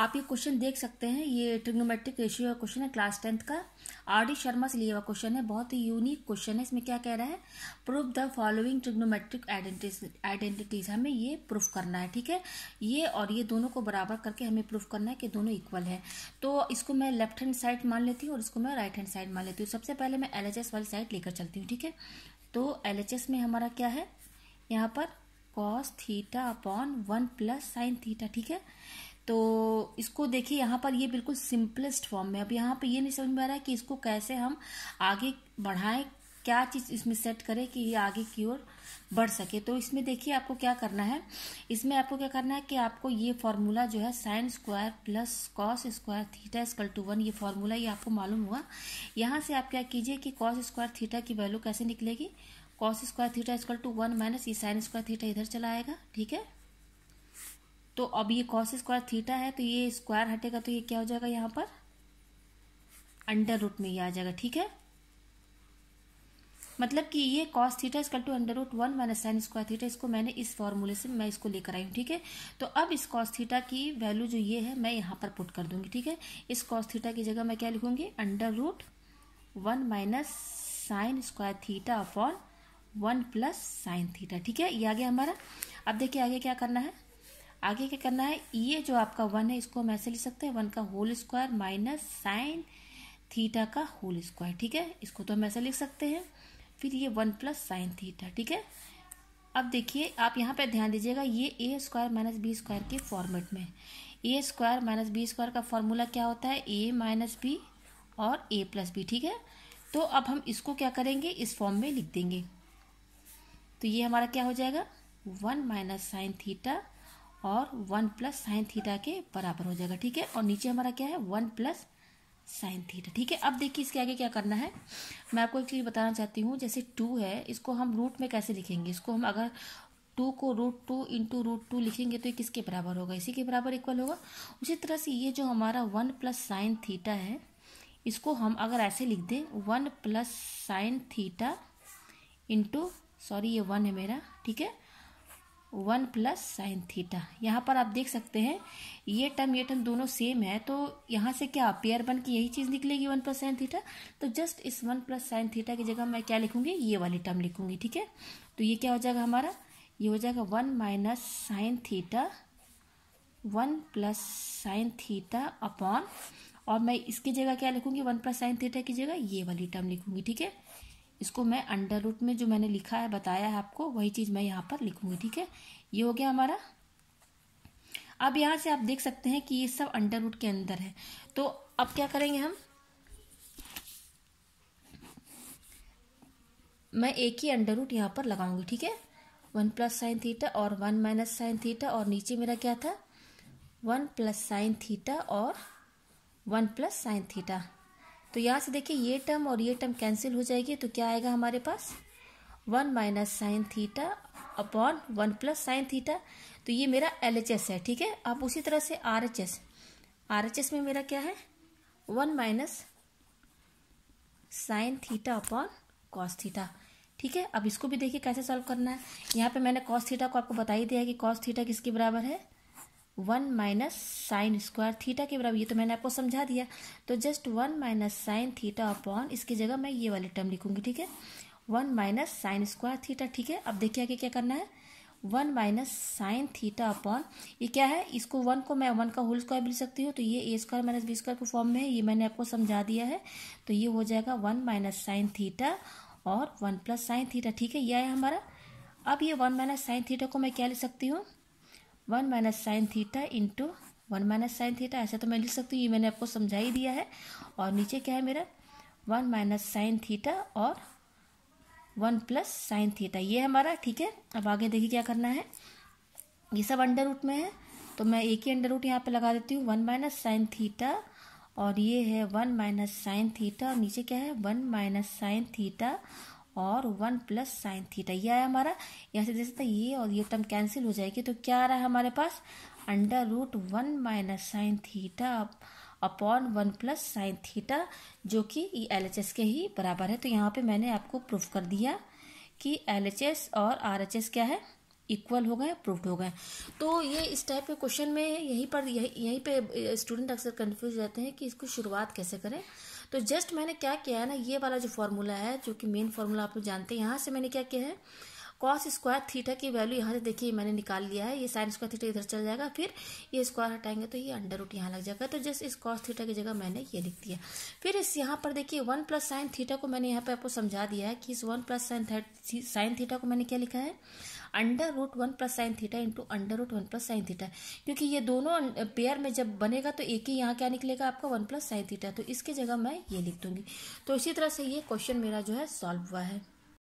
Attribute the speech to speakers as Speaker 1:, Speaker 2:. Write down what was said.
Speaker 1: आप ये क्वेश्चन देख सकते हैं ये ट्रिग्नोमेट्रिक रेशियो का क्वेश्चन है क्लास टेंथ का आर डी शर्मा से लिया हुआ क्वेश्चन है बहुत ही यूनिक क्वेश्चन है इसमें क्या कह रहा है proof the following trigonometric identities हमें ये प्रूफ करना है ठीक है ये और ये दोनों को बराबर करके हमें प्रूफ करना है कि दोनों इक्वल है तो इसको मैं लेफ्ट हैंड साइड मान लेती हूँ और इसको मैं राइट हैंड साइड मान लेती हूँ सबसे पहले मैं एल वाली साइड लेकर चलती हूँ ठीक है तो एल में हमारा क्या है यहाँ पर cos theta upon one plus sine theta ठीक है तो इसको देखिए यहाँ पर ये बिल्कुल सिंपलेस्ट फॉर्म में अब यहाँ पे ये नहीं समझ में आ रहा है कि इसको कैसे हम आगे बढ़ाएं क्या चीज़ इसमें सेट करें कि ये आगे की ओर बढ़ सके तो इसमें देखिए आपको क्या करना है इसमें आपको क्या करना है कि आपको ये फॉर्मूला जो है sine square plus cos square theta equal to one ये फार्मूला ये आपको मालूम हुआ यहाँ से आप क्या कीजिए कि कॉस स्क्वायर थीटा की वैल्यू कैसे निकलेगी cos square theta equal to one minus ये साइन स्क्वायर थीटा इधर चला आएगा ठीक है तो अब ये कॉस स्क्वायर थीटा है तो ये स्क्वायर हटेगा तो ये क्या हो जाएगा यहाँ पर अंडर रूट में ये आ जाएगा ठीक है मतलब कि ये cos theta equal to under root one minus sine square theta इसको मैंने इस फॉर्मूले से मैं इसको लेकर आई हूँ ठीक है तो अब इस कॉस थीटा की वैल्यू जो ये है मैं यहाँ पर पुट कर दूंगी ठीक है इस कॉस थीटा की जगह मैं क्या लिखूंगी under root one minus sine square theta upon one plus sine theta ठीक है ये आ गया हमारा अब देखिए आगे क्या करना है आगे क्या करना है ये e जो आपका वन है इसको हम ऐसे लिख सकते हैं वन का whole square minus sine theta का होल स्क्वायर ठीक है इसको तो हम ऐसे लिख सकते हैं फिर ये वन प्लस साइन थीटा ठीक है अब देखिए आप यहाँ पे ध्यान दीजिएगा ये A square minus B square के फॉर्मेट में A square minus B square का फॉर्मूला क्या होता है ए माइनस बी और ए प्लस बी ठीक है तो अब हम इसको क्या करेंगे इस फॉर्म में लिख देंगे तो ये हमारा क्या हो जाएगा वन माइनस साइन थीटा और वन प्लस साइन थीटा के बराबर हो जाएगा ठीक है और नीचे हमारा क्या है वन प्लस साइन थीटा ठीक है अब देखिए इसके आगे क्या करना है मैं आपको एक चीज़ बताना चाहती हूँ जैसे टू है इसको हम रूट में कैसे लिखेंगे इसको हम अगर टू को root two into root two लिखेंगे तो ये किसके बराबर होगा इसी के बराबर इक्वल होगा उसी तरह से ये जो हमारा वन प्लस साइन थीटा है इसको हम अगर ऐसे लिख दें one plus sine theta into sorry ये वन है मेरा ठीक है वन प्लस साइन थीटा यहाँ पर आप देख सकते हैं ये टर्म ये टर्म दोनों सेम है तो यहाँ से क्या पेयर बन के यही चीज़ निकलेगी वन प्लस साइन थीटा तो जस्ट इस वन प्लस साइन थीटा की जगह मैं क्या लिखूंगी ये वाली टर्म लिखूंगी ठीक है तो ये क्या हो जाएगा हमारा ये हो जाएगा one minus sine theta one plus sine theta upon और मैं इसकी जगह क्या लिखूंगी वन प्लस साइन थीटा की जगह ये वाली टर्म लिखूंगी ठीक है इसको मैं अंडर रूट में जो मैंने लिखा है बताया है आपको वही चीज़ मैं यहाँ पर लिखूंगी ठीक है ये हो गया हमारा अब यहाँ से आप देख सकते हैं कि ये सब अंडर रूट के अंदर है तो अब क्या करेंगे हम मैं एक ही अंडर रूट यहाँ पर लगाऊंगी ठीक है वन प्लस साइन थीटा और वन माइनस साइन थीटा और नीचे मेरा क्या था वन प्लस साइन थीटा और वन प्लस साइन थीटा तो यहाँ से देखिए ये टर्म और ये टर्म कैंसिल हो जाएगी तो क्या आएगा हमारे पास one minus sine theta upon one plus sine theta तो ये मेरा एल एच एस है ठीक है आप उसी तरह से R H S R H S में मेरा क्या है one minus sine theta upon cos theta ठीक है अब इसको भी देखिए कैसे सॉल्व करना है यहाँ पे मैंने कॉस थीटा को आपको बता ही दिया है कि कॉस थीटा किसके बराबर है one minus sine square theta के बराबर ये तो मैंने आपको समझा दिया तो just one minus sine theta upon इसकी जगह मैं ये वाली टर्म लिखूंगी ठीक है one minus sine square theta ठीक है अब देखिए आगे क्या करना है one minus sine theta upon ये क्या है इसको वन को मैं वन का होल स्क्वायर भी लिख सकती हूँ तो ये A square minus B square के फॉर्म में है ये मैंने आपको समझा दिया है तो ये हो जाएगा वन माइनस साइन थीटा और वन प्लस साइन थीटा ठीक है यह है हमारा अब ये वन माइनस साइन थीटा को मैं क्या लिख सकती हूँ one minus sine theta into one minus sine theta ऐसा तो मैं लिख सकती हूँ ये मैंने आपको समझा ही दिया है और नीचे क्या है मेरा वन माइनस साइन थीटा और वन प्लस साइन थीटा ये हमारा ठीक है अब आगे देखिए क्या करना है ये सब अंडर रूट में है तो मैं एक ही अंडर रूट यहाँ पे लगा देती हूँ वन माइनस साइन थीटा और ये है वन माइनस साइन थीटा और नीचे क्या है वन माइनस साइन थीटा और वन प्लस साइन थीटा ये आया हमारा यहाँ से देख सकते ये और ये टर्म कैंसिल हो जाएगी तो क्या आ रहा है हमारे पास under root one minus sine theta upon one plus sine theta जो कि एल एच एस के ही बराबर है तो यहाँ पे मैंने आपको प्रूफ कर दिया कि एल एच एस और आर एच एस क्या है इक्वल हो गए प्रूफ हो गए तो ये इस टाइप के क्वेश्चन में यहीं पर यहीं यहीं पे स्टूडेंट अक्सर कन्फ्यूज रहते हैं कि इसको शुरुआत कैसे करें तो जस्ट मैंने क्या किया है ना ये वाला जो फॉर्मूला है जो कि मेन फार्मूला आप लोग जानते हैं यहाँ से मैंने क्या किया है कॉस स्क्वायर थीटा की वैल्यू यहाँ से देखिए मैंने निकाल लिया है ये साइन स्क्वायर थीटा इधर चल जाएगा फिर ये स्क्वायर हटाएंगे तो ये अंडर रूट यहाँ लग जाएगा तो जस्ट इस कॉस थीटा की जगह मैंने ये लिख दिया फिर इस यहाँ पर देखिए वन प्लस साइन थीटा को मैंने यहाँ पर आपको समझा दिया है कि इस one plus sine sine theta को मैंने क्या लिखा है under root one plus sine theta into under root one plus sine theta क्योंकि ये दोनों पेयर में जब बनेगा तो एक ही यहाँ क्या निकलेगा आपका वन प्लस साइन थीटा तो इसकी जगह मैं ये लिख दूंगी तो इसी तरह से ये क्वेश्चन मेरा जो है सॉल्व हुआ है